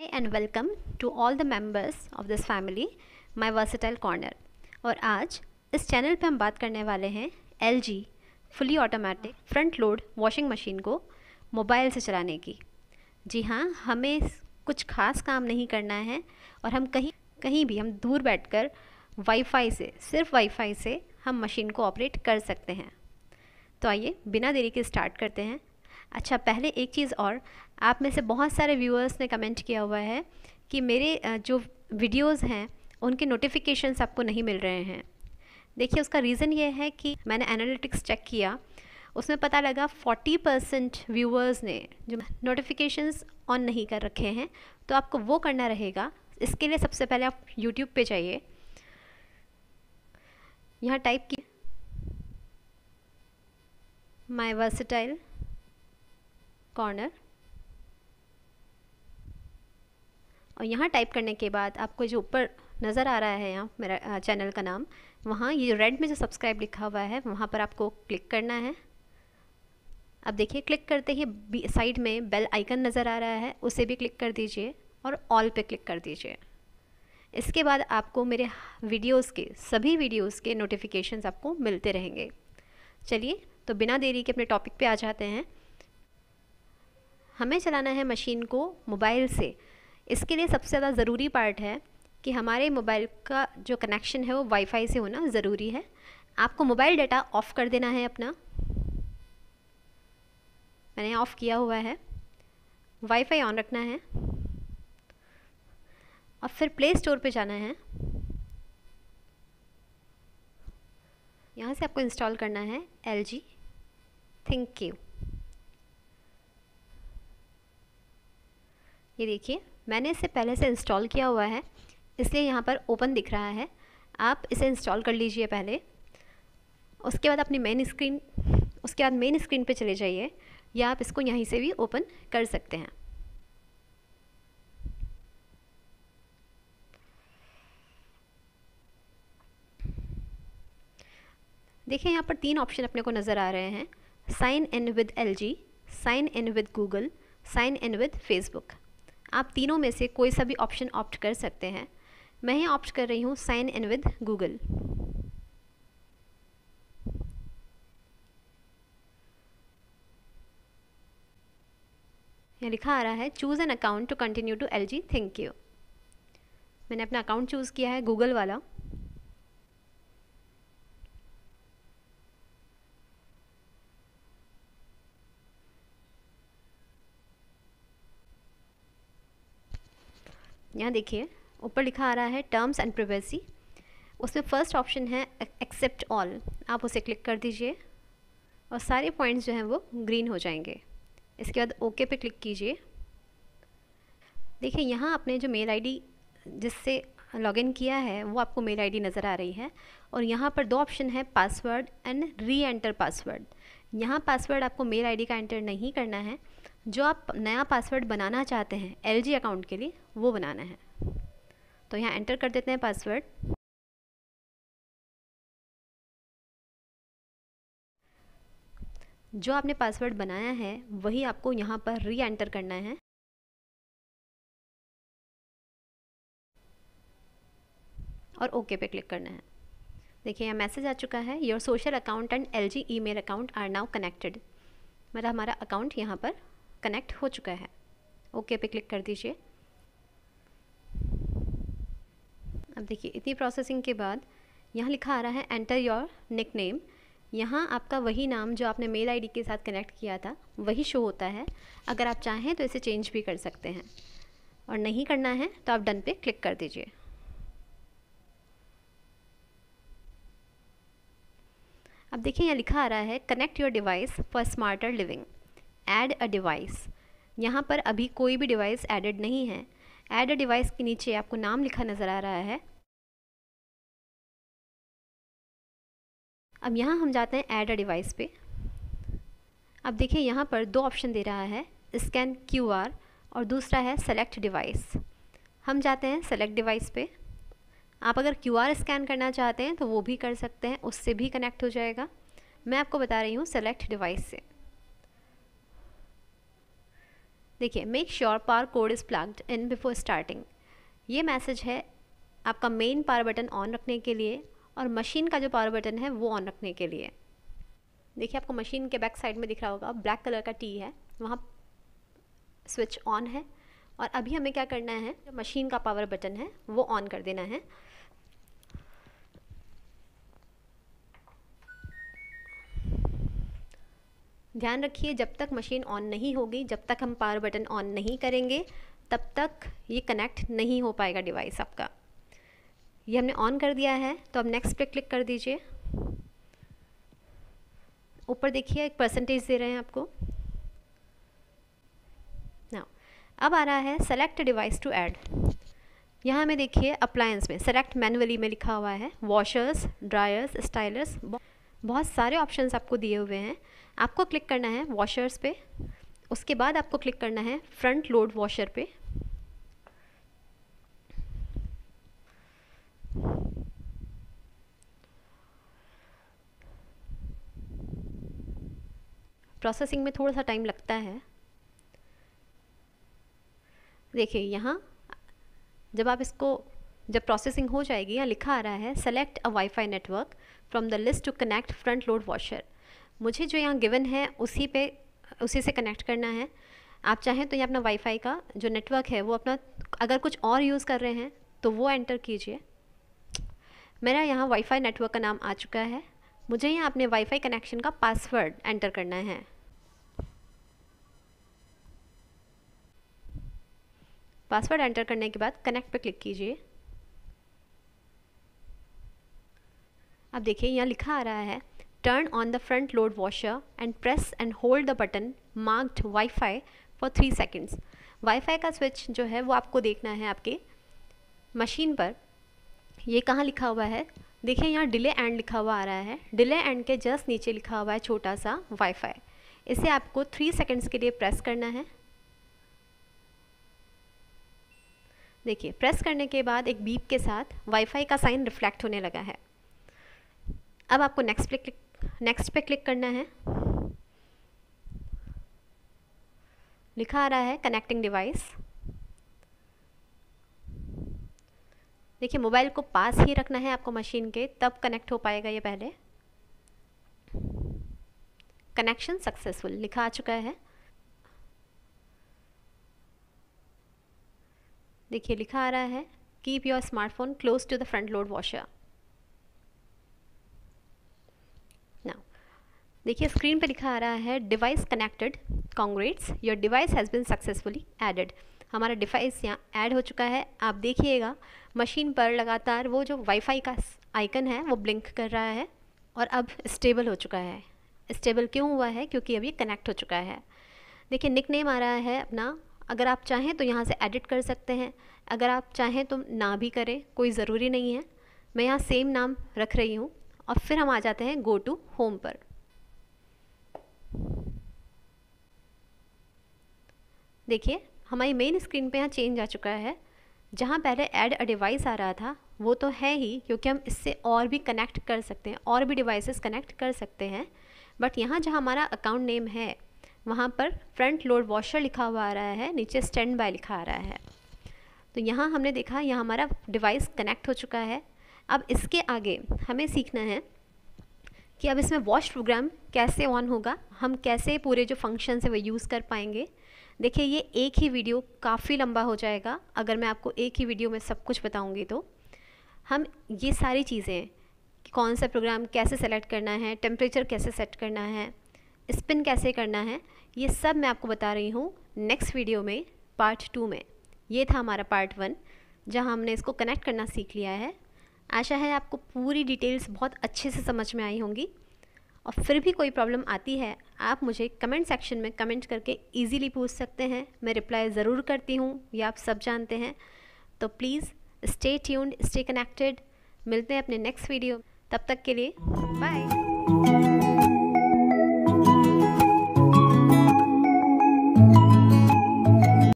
Hi and welcome to all the members of this family, my versatile corner. और आज इस channel पे हम बात करने वाले हैं L G fully automatic front load washing machine को मोबाइल से चलाने की जी हाँ हमें कुछ खास काम नहीं करना है और हम कहीं कहीं भी हम दूर बैठकर वाईफाई से सिर्फ वाईफाई से हम मशीन को ऑपरेट कर सकते हैं तो आइए बिना देरी के स्टार्ट करते हैं अच्छा पहले एक चीज़ और आप में से बहुत सारे व्यूअर्स ने कमेंट किया हुआ है कि मेरे जो वीडियोस हैं उनके नोटिफिकेशंस आपको नहीं मिल रहे हैं देखिए उसका रीज़न ये है कि मैंने एनालिटिक्स चेक किया उसमें पता लगा 40 परसेंट व्यूअर्स ने जो नोटिफिकेशंस ऑन नहीं कर रखे हैं तो आपको वो करना रहेगा इसके लिए सबसे पहले आप यूट्यूब पर जाइए यहाँ टाइप की माई वर्सटाइल कॉर्नर और यहाँ टाइप करने के बाद आपको जो ऊपर नज़र आ रहा है यहाँ मेरा चैनल का नाम वहाँ ये रेड में जो सब्सक्राइब लिखा हुआ है वहाँ पर आपको क्लिक करना है अब देखिए क्लिक करते ही साइड में बेल आइकन नज़र आ रहा है उसे भी क्लिक कर दीजिए और ऑल पे क्लिक कर दीजिए इसके बाद आपको मेरे वीडियोस के सभी वीडियोस के नोटिफिकेशंस आपको मिलते रहेंगे चलिए तो बिना देरी के अपने टॉपिक पे आ जाते हैं हमें चलाना है मशीन को मोबाइल से इसके लिए सबसे ज़्यादा ज़रूरी पार्ट है कि हमारे मोबाइल का जो कनेक्शन है वो वाईफाई से होना ज़रूरी है आपको मोबाइल डाटा ऑफ़ कर देना है अपना मैंने ऑफ़ किया हुआ है वाईफाई ऑन रखना है और फिर प्ले स्टोर पे जाना है यहाँ से आपको इंस्टॉल करना है एल जी थिंक यू ये देखिए मैंने इसे पहले से इंस्टॉल किया हुआ है इसलिए यहाँ पर ओपन दिख रहा है आप इसे इंस्टॉल कर लीजिए पहले उसके बाद अपनी मेन स्क्रीन उसके बाद मेन स्क्रीन पे चले जाइए या आप इसको यहीं से भी ओपन कर सकते हैं देखिए यहाँ पर तीन ऑप्शन अपने को नज़र आ रहे हैं sign in with L G sign in with Google sign in with Facebook आप तीनों में से कोई सा भी ऑप्शन ऑप्ट कर सकते हैं मैं ही ऑप्ट कर रही हूँ साइन इन विद गूगल यह लिखा आ रहा है choose an account to continue to L G thank you मैंने अपना अकाउंट चूज़ किया है गूगल वाला यहाँ देखिए ऊपर लिखा आ रहा है टर्म्स एंड प्रिवेसी उसमें फ़र्स्ट ऑप्शन है एक्सेप्ट ऑल आप उसे क्लिक कर दीजिए और सारे पॉइंट्स जो हैं वो ग्रीन हो जाएंगे इसके बाद ओके पे क्लिक कीजिए देखिए यहाँ आपने जो मेल आईडी जिससे लॉगिन किया है वो आपको मेल आईडी नज़र आ रही है और यहाँ पर दो ऑप्शन है password and reenter password यहाँ पासवर्ड आपको मेल आईडी का एंटर नहीं करना है जो आप नया पासवर्ड बनाना चाहते हैं एल अकाउंट के लिए वो बनाना है तो यहाँ एंटर कर देते हैं पासवर्ड जो आपने पासवर्ड बनाया है वही आपको यहाँ पर री एंटर करना है और ओके पे क्लिक करना है देखिए यहाँ मैसेज आ चुका है your social account and L G email account are now connected मतलब हमारा अकाउंट यहाँ पर कनेक्ट हो चुका है ओके पे क्लिक कर दीजिए अब देखिए इतनी प्रोसेसिंग के बाद यहाँ लिखा आ रहा है एंटर योर निक नेम यहाँ आपका वही नाम जो आपने मेल आईडी के साथ कनेक्ट किया था वही शो होता है अगर आप चाहें तो इसे चेंज भी कर सकते हैं और नहीं करना है तो आप डन पे क्लिक कर दीजिए अब देखिए यहाँ लिखा आ रहा है connect your device for smarter living add a device यहाँ पर अभी कोई भी डिवाइस एडेड नहीं है ऐड अ डिवाइस के नीचे आपको नाम लिखा नज़र आ रहा है अब यहाँ हम जाते हैं ऐड अ डिवाइस पे अब देखिए यहाँ पर दो ऑप्शन दे रहा है स्कैन क्यू आर और दूसरा है सेलेक्ट डिवाइस हम जाते हैं सेलेक्ट डिवाइस पे आप अगर क्यू आर स्कैन करना चाहते हैं तो वो भी कर सकते हैं उससे भी कनेक्ट हो जाएगा मैं आपको बता रही हूँ सेलेक्ट डिवाइस से देखिए make sure power cord is plugged in before starting ये मैसेज है आपका मेन पावर बटन ऑन रखने के लिए और मशीन का जो पावर बटन है वो ऑन रखने के लिए देखिए आपको मशीन के बैक साइड में दिख रहा होगा ब्लैक कलर का टी है वहाँ स्विच ऑन है और अभी हमें क्या करना है जो मशीन का पावर बटन है वो ऑन कर देना है ध्यान रखिए जब तक मशीन ऑन नहीं होगी जब तक हम पावर बटन ऑन नहीं करेंगे तब तक ये कनेक्ट नहीं हो पाएगा डिवाइस आपका ये हमने ऑन कर दिया है तो अब नेक्स्ट पे क्लिक कर दीजिए ऊपर देखिए एक परसेंटेज दे रहे हैं आपको ना अब आ रहा है सेलेक्ट डिवाइस टू ऐड यहाँ में देखिए अप्लायंस में सेलेक्ट मैनुअली में लिखा हुआ है वॉशर्स ड्रायर्स स्टाइलर्स बहुत सारे ऑप्शंस आपको दिए हुए हैं आपको क्लिक करना है वॉशर्स पे उसके बाद आपको क्लिक करना है फ्रंट लोड वॉशर पे प्रोसेसिंग में थोड़ा सा टाइम लगता है देखिए यहाँ जब आप इसको जब प्रोसेसिंग हो जाएगी यहाँ लिखा आ रहा है select a wifi network from the list to connect front load washer मुझे जो यहाँ गिवन है उसी पे उसी से कनेक्ट करना है आप चाहें तो ये अपना वाईफाई का जो नेटवर्क है वो अपना अगर कुछ और यूज़ कर रहे हैं तो वो एंटर कीजिए मेरा यहाँ वाईफाई नेटवर्क का नाम आ चुका है मुझे यहाँ अपने वाईफाई कनेक्शन का पासवर्ड एंटर करना है पासवर्ड एंटर करने के बाद कनेक्ट पर क्लिक कीजिए अब देखिए यहाँ लिखा आ रहा है turn on the front load washer and press and hold the button marked wifi for three seconds wifi का स्विच जो है वो आपको देखना है आपके मशीन पर ये कहाँ लिखा हुआ है देखिए यहाँ डिले एंड लिखा हुआ आ रहा है डिले एंड के जस्ट नीचे लिखा हुआ है छोटा सा वाईफाई इसे आपको थ्री सेकेंड्स के लिए प्रेस करना है देखिए प्रेस करने के बाद एक बीप के साथ वाईफाई का साइन रिफ्लेक्ट होने लगा है अब आपको नेक्स्ट पे क्लिक नेक्स्ट पे क्लिक करना है लिखा आ रहा है कनेक्टिंग डिवाइस देखिए मोबाइल को पास ही रखना है आपको मशीन के तब कनेक्ट हो पाएगा ये पहले कनेक्शन सक्सेसफुल लिखा आ चुका है देखिए लिखा आ रहा है keep your smartphone close to the front load washer देखिए स्क्रीन पर लिखा आ रहा है device connected congrats your device has been successfully added हमारा डिवाइस यहाँ ऐड हो चुका है आप देखिएगा मशीन पर लगातार वो जो वाईफाई का आइकन है वो ब्लिंक कर रहा है और अब स्टेबल हो चुका है स्टेबल क्यों हुआ है क्योंकि अब ये कनेक्ट हो चुका है देखिए निक नेम आ रहा है अपना अगर आप चाहें तो यहाँ से एडिट कर सकते हैं अगर आप चाहें तो ना भी करें कोई ज़रूरी नहीं है मैं यहाँ सेम नाम रख रही हूँ और फिर हम आ जाते हैं गो टू होम पर देखिए हमारी मेन स्क्रीन पे यहाँ चेंज आ चुका है जहाँ पहले ऐड अ डिवाइस आ रहा था वो तो है ही क्योंकि हम इससे और भी कनेक्ट कर सकते हैं और भी डिवाइसेस कनेक्ट कर सकते हैं बट यहाँ जहाँ हमारा अकाउंट नेम है वहाँ पर फ्रंट लोड वॉशर लिखा हुआ आ रहा है नीचे स्टैंड बाय लिखा आ रहा है तो यहाँ हमने देखा यहाँ हमारा डिवाइस कनेक्ट हो चुका है अब इसके आगे हमें सीखना है कि अब इसमें वॉश प्रोग्राम कैसे ऑन होगा हम कैसे पूरे जो फंक्शन है वो यूज़ कर पाएंगे देखिए ये एक ही वीडियो काफ़ी लंबा हो जाएगा अगर मैं आपको एक ही वीडियो में सब कुछ बताऊँगी तो हम ये सारी चीज़ें कौन सा प्रोग्राम कैसे सेलेक्ट करना है टेम्परेचर कैसे सेट करना है स्पिन कैसे करना है ये सब मैं आपको बता रही हूँ नेक्स्ट वीडियो में पार्ट टू में ये था हमारा पार्ट वन जहाँ हमने इसको कनेक्ट करना सीख लिया है आशा है आपको पूरी डिटेल्स बहुत अच्छे से समझ में आई होंगी और फिर भी कोई प्रॉब्लम आती है आप मुझे कमेंट सेक्शन में कमेंट करके इजीली पूछ सकते हैं मैं रिप्लाई ज़रूर करती हूँ ये आप सब जानते हैं तो please stay tuned stay connected मिलते हैं अपने नेक्स्ट वीडियो तब तक के लिए बाय